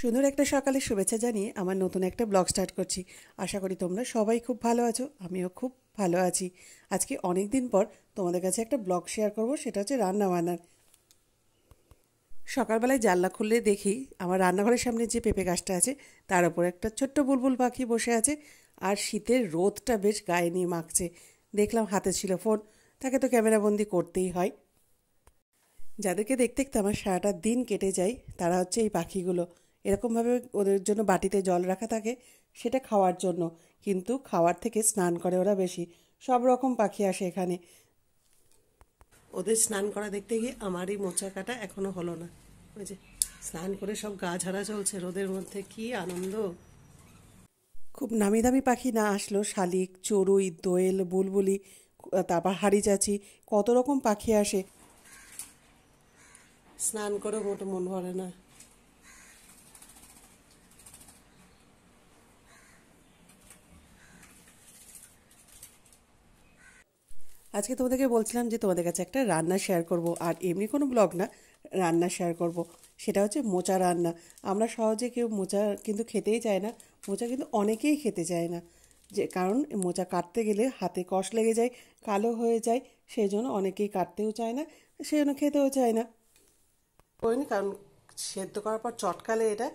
সুন্দর একটা সকালে শুভেচ্ছা জানিয়ে আমার নতুন একটা ব্লগ স্টার্ট করছি আশা করি তোমরা সবাই খুব ভালো আছো আমিও খুব ভালো আছি আজকে অনেক দিন পর তোমাদের কাছে একটা ব্লগ শেয়ার করব সেটা হচ্ছে রান্না সকালবেলায় জানলা খুললে দেখি আমার রান্নাঘরের সামনে যে পেঁপে গাছটা আছে তার ওপর একটা ছোট্ট বুলবুল পাখি বসে আছে আর শীতের রোদটা বেশ গায়ে নিয়ে মাখছে দেখলাম হাতে ছিল ফোন তাকে তো ক্যামেরাবন্দি করতেই হয় যাদেরকে দেখতে দেখতে আমার সারাটা দিন কেটে যায় তারা হচ্ছে এই পাখিগুলো এরকমভাবে ওদের জন্য বাটিতে জল রাখা থাকে সেটা খাওয়ার জন্য কিন্তু খাওয়ার থেকে স্নান করে ওরা বেশি সব রকম পাখি আসে এখানে ওদের স্নান করা দেখতে গিয়ে আমারই মোচা কাটা এখনও হলো না ওই যে স্নান করে সব গা ঝাড়া চলছে রোদের মধ্যে কি আনন্দ খুব নামি দামি পাখি না আসলো শালিক চড়ুই দোয়েল বুলবুলি তারপর হাড়িচাচি কত রকম পাখি আসে স্নান করে মোটো মন ভরে না আজকে তোমাদেরকে বলছিলাম যে তোমাদের কাছে একটা রান্না শেয়ার করব আর এমনি কোনো ব্লগ না রান্না শেয়ার করব। সেটা হচ্ছে মোচা রান্না আমরা সহজে কেউ মোচা কিন্তু খেতেই চায় না মোচা কিন্তু অনেকেই খেতে চায় না যে কারণ মোচা কাটতে গেলে হাতে কষ লেগে যায় কালো হয়ে যায় সেই জন্য অনেকেই কাটতেও চায় না সেই জন্য খেতেও চায় না করিনি কারণ সেদ্ধ করার পর চটকালে এটা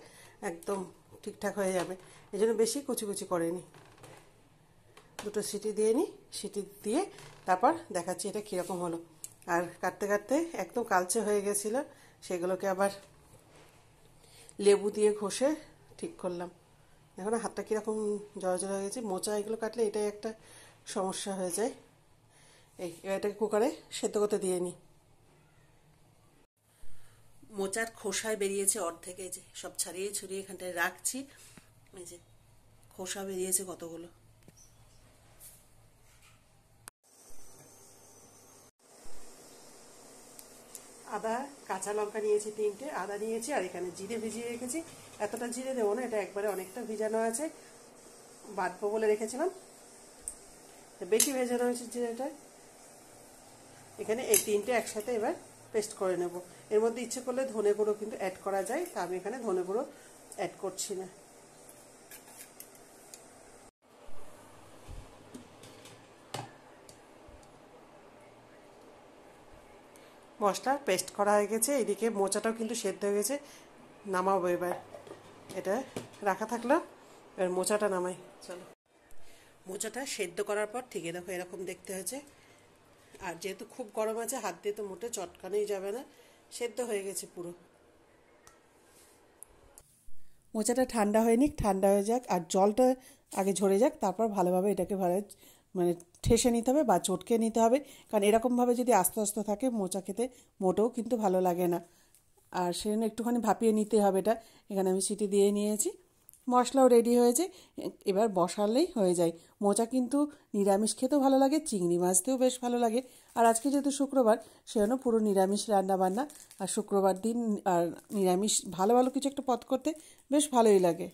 একদম ঠিকঠাক হয়ে যাবে এই জন্য বেশি কুচি কুচি করেনি দুটো সিটি দিয়ে নিই সিটি দিয়ে তারপর দেখাচ্ছি এটা কীরকম হলো আর কাটতে কাটতে একদম কালচে হয়ে গেছিলো সেগুলোকে আবার লেবু দিয়ে ঘষে ঠিক করলাম এখন হাতটা কীরকম জড়ো হয়ে গেছে মোচা এগুলো কাটলে এটাই একটা সমস্যা হয়ে যায় এই এটাকে কুকারে সেদ্ধ করতে দিয়ে নিই মোচার খোসায় বেরিয়েছে অর্ধেকে যে সব ছাড়িয়ে ছড়িয়ে এখানটায় রাখছি এই যে খোসা বেরিয়েছে কতগুলো কাঁচা লঙ্কা নিয়েছি তিনটে আদা নিয়েছি আর এখানে জিরে ভিজিয়ে রেখেছি এতটা জিরে দেবো না এটা একবারে অনেকটা ভিজানো আছে বাঁধবো বলে রেখেছিলাম বেশি ভেজানো হয়েছে জিরেটা এখানে এই তিনটে একসাথে এবার পেস্ট করে নেব এর মধ্যে ইচ্ছে করলে ধনে গুঁড়ো কিন্তু অ্যাড করা যায় তা আমি এখানে ধনে গুঁড়ো অ্যাড করছি না মশলা পেস্ট করা হয়ে গেছে এদিকে মোচাটাও কিন্তু সেদ্ধ হয়ে গেছে নামাবো এবার এটা রাখা থাকলো এবার মোচাটা নামাই চলো মোচাটা সেদ্ধ করার পর ঠিক দেখো এরকম দেখতে হয়েছে আর যেহেতু খুব গরম আছে হাত দিয়ে তো মোটে চটকানোই যাবে না সেদ্ধ হয়ে গেছে পুরো মোচাটা ঠান্ডা হয়ে নিক ঠান্ডা হয়ে যাক আর জলটা আগে ঝরে যাক তারপর ভালোভাবে এটাকে ভালো মানে ঠেসে নিতে হবে বা চটকে নিতে হবে কারণ এরকমভাবে যদি আস্তে আস্তে থাকে মোচা খেতে মোটেও কিন্তু ভালো লাগে না আর সেজন্য একটুখানি ভাপিয়ে নিতে হবে এটা এখানে আমি সিটি দিয়ে নিয়েছি মশলাও রেডি হয়েছে এবার বসালেই হয়ে যায় মোচা কিন্তু নিরামিষ খেতেও ভালো লাগে চিংড়ি মাছতেও বেশ ভালো লাগে আর আজকে যেহেতু শুক্রবার সেজন্য পুরো নিরামিষ রান্না বান্না আর শুক্রবার দিন আর নিরামিষ ভালো ভালো কিছু একটা পথ করতে বেশ ভালোই লাগে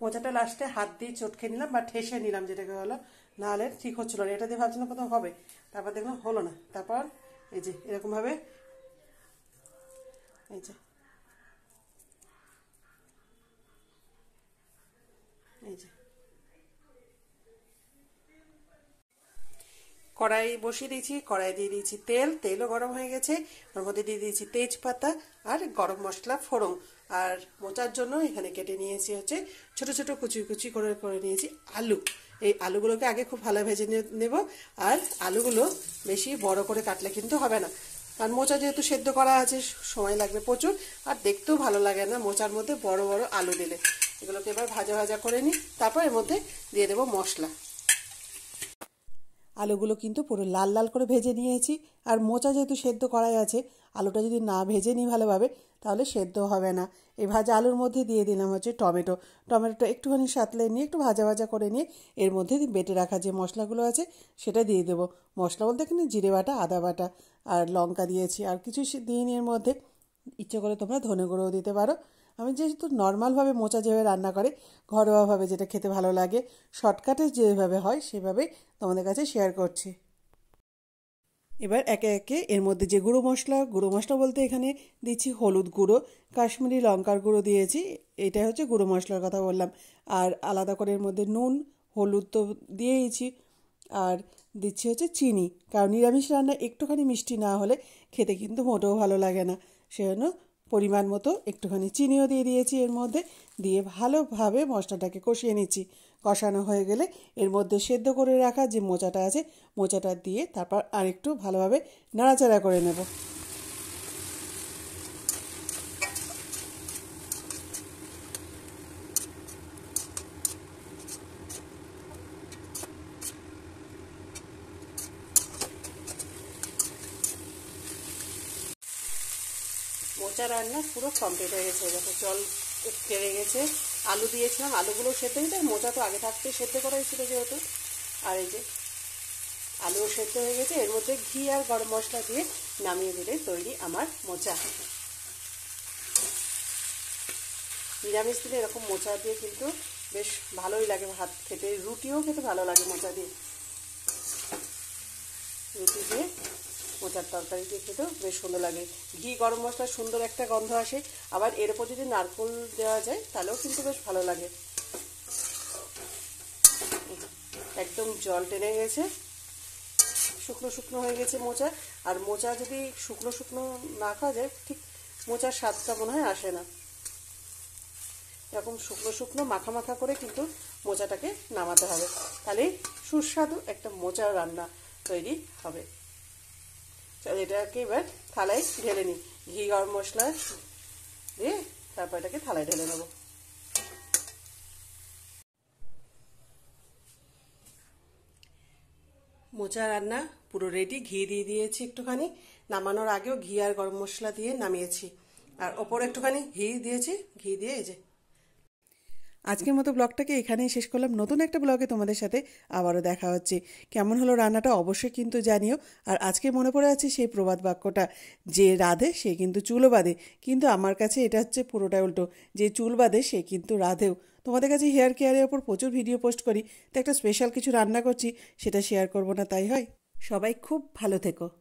মোচাটা লাস্টে হাত দিয়ে চটকে নিলাম বা ঠেসে নিলাম যেটাকে হলো না হলে ঠিক হচ্ছিল না এটা দিয়ে ভাবছিলাম কোথাও হবে তারপর দেখলাম হলো না তারপর এই যে এরকমভাবে এই যে এই যে কড়াই বসিয়ে দিয়েছি কড়াই দিয়ে দিয়েছি তেল তেলও গরম হয়ে গেছে ওর মধ্যে দিয়ে দিয়েছি তেজপাতা আর গরম মশলা ফোড়ন আর মোচার জন্য এখানে কেটে নিয়েছি হচ্ছে ছোট ছোট কুচি কুচি করে করে নিয়েছি আলু এই আলুগুলোকে আগে খুব ভালো ভেজে নেব আর আলুগুলো বেশি বড় করে কাটলে কিন্তু হবে না কারণ মোচা যেহেতু সেদ্ধ করা আছে সময় লাগবে প্রচুর আর দেখতেও ভালো লাগে না মোচার মধ্যে বড় বড় আলু দিলে এগুলোকে এবার ভাজা ভাজা করে নিই তারপর এর মধ্যে দিয়ে দেবো মশলা আলুগুলো কিন্তু পুরো লাল লাল করে ভেজে নিয়েছি আর মোচা যেহেতু সেদ্ধ করাই আছে আলুটা যদি না ভেজে নিই ভালোভাবে তাহলে সেদ্ধ হবে না এই ভাজা আলুর মধ্যে দিয়ে দিলাম হচ্ছে টমেটো টমেটোটা একটুখানি সাতলে নিয়ে একটু ভাজা ভাজা করে নিয়ে এর মধ্যে বেটে রাখা যে মশলাগুলো আছে সেটা দিয়ে দেবো মশলা বলতে এখানে জিরে বাটা আদা বাটা আর লঙ্কা দিয়েছি আর কিছু দিয়ে এর মধ্যে ইচ্ছে করে তোমরা ধনে গুঁড়োও দিতে পারো আমি যেহেতু নর্মালভাবে মোচা যেভাবে রান্না করে ঘরোয়াভাবে যেটা খেতে ভালো লাগে শর্টকাটে যেভাবে হয় সেভাবে তোমাদের কাছে শেয়ার করছি এবার একে একে এর মধ্যে যে গুঁড়ো মশলা গুঁড়ো মশলা বলতে এখানে দিচ্ছি হলুদ গুঁড়ো কাশ্মীরি লঙ্কার গুঁড়ো দিয়েছি এটা হচ্ছে গুঁড়ো মশলার কথা বললাম আর আলাদা করে এর মধ্যে নুন হলুদ তো দিয়েইছি আর দিচ্ছি হচ্ছে চিনি কারণ নিরামিষ রান্না একটুখানি মিষ্টি না হলে খেতে কিন্তু মোটেও ভালো লাগে না সেজন্য পরিমাণ মতো একটুখানি চিনিও দিয়ে দিয়েছি এর মধ্যে দিয়ে ভালোভাবে মশলাটাকে কষিয়ে নিচ্ছি কষানো হয়ে গেলে এর মধ্যে সেদ্ধ করে রাখা যে মোচাটা আছে মোচাটা দিয়ে তারপর আরেকটু ভালোভাবে নাড়াচাড়া করে নেব ভাতটা রান্না পুরো কমপ্লিট হয়ে গেছে দেখো জল কেড়ে গেছে আলু দিয়েছিলাম আলুগুলো সেদ্ধ হয়ে মোচা তো আগে থাকতে সেদ্ধ করা হয়েছিল যেহেতু আর এই যে আলু সেদ্ধ হয়ে গেছে এর মধ্যে ঘি আর গরম মশলা দিয়ে নামিয়ে দিলে তৈরি আমার মোচা নিরামিষ দিলে এরকম মোচা দিয়ে কিন্তু বেশ ভালোই লাগে ভাত খেতে রুটিও খেতে ভালো লাগে মোচা দিয়ে রুটি দিয়ে মোচার তরকারি দিয়ে খেতেও বেশ সুন্দর লাগে ঘি গরম মশলার সুন্দর একটা গন্ধ আসে আবার এর উপর যদি নারকোল দেওয়া যায় তাহলেও কিন্তু বেশ ভালো লাগে একদম জল টেনে গেছে শুকনো শুকনো হয়ে গেছে মোচা আর মোচা যদি শুকনো শুকনো না খাওয়া যায় ঠিক মোচার স্বাদটা মনে হয় আসে না এরকম শুকনো শুকনো মাখা মাখা করে কিন্তু মোচাটাকে নামাতে হবে তাহলে সুস্বাদু একটা মোচার রান্না তৈরি হবে চলো এটাকে এবার থালায় ঢেলে নিই ঘি গরম মশলা দিয়ে তারপর এটাকে থালায় ঢেলে নেবো মোচা রান্না পুরো রেডি ঘি দিয়ে দিয়েছি একটুখানি নামানোর আগেও ঘি আর গরম মশলা দিয়ে নামিয়েছি আর ওপর একটুখানি ঘি দিয়েছি ঘি দিয়ে এই যে আজকের মতো ব্লগটাকে এখানেই শেষ করলাম নতুন একটা ব্লগে তোমাদের সাথে আবারও দেখা হচ্ছে কেমন হলো রান্নাটা অবশ্যই কিন্তু জানিও আর আজকে মনে পড়ে আছে সেই প্রবাদ বাক্যটা যে রাধে সে কিন্তু চুলও বাঁধে কিন্তু আমার কাছে এটা হচ্ছে পুরোটাই উল্টো যে চুল বাঁধে সে কিন্তু রাধেও তোমাদের কাছে হেয়ার কেয়ারের ওপর প্রচুর ভিডিও পোস্ট করি তো একটা স্পেশাল কিছু রান্না করছি সেটা শেয়ার করবো না তাই হয় সবাই খুব ভালো থেকো